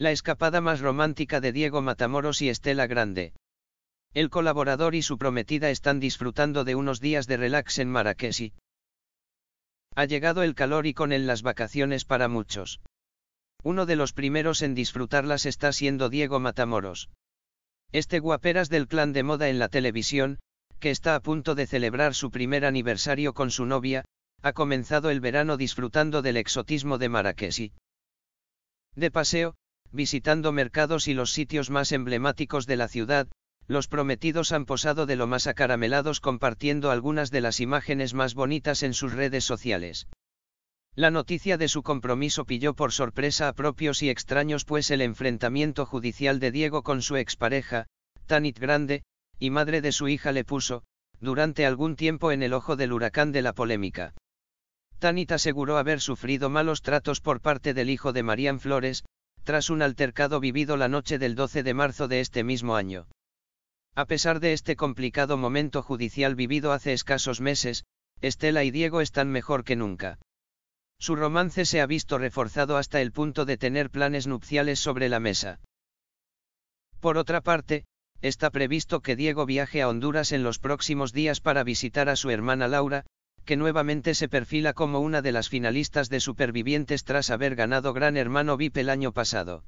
La escapada más romántica de Diego Matamoros y Estela Grande. El colaborador y su prometida están disfrutando de unos días de relax en Marrakech. Ha llegado el calor y con él las vacaciones para muchos. Uno de los primeros en disfrutarlas está siendo Diego Matamoros. Este guaperas del clan de moda en la televisión, que está a punto de celebrar su primer aniversario con su novia, ha comenzado el verano disfrutando del exotismo de Marrakech. De paseo, visitando mercados y los sitios más emblemáticos de la ciudad, los prometidos han posado de lo más acaramelados compartiendo algunas de las imágenes más bonitas en sus redes sociales. La noticia de su compromiso pilló por sorpresa a propios y extraños pues el enfrentamiento judicial de Diego con su expareja, Tanit Grande, y madre de su hija le puso, durante algún tiempo en el ojo del huracán de la polémica. Tanit aseguró haber sufrido malos tratos por parte del hijo de Marían Flores, tras un altercado vivido la noche del 12 de marzo de este mismo año. A pesar de este complicado momento judicial vivido hace escasos meses, Estela y Diego están mejor que nunca. Su romance se ha visto reforzado hasta el punto de tener planes nupciales sobre la mesa. Por otra parte, está previsto que Diego viaje a Honduras en los próximos días para visitar a su hermana Laura, que nuevamente se perfila como una de las finalistas de Supervivientes tras haber ganado Gran Hermano VIP el año pasado.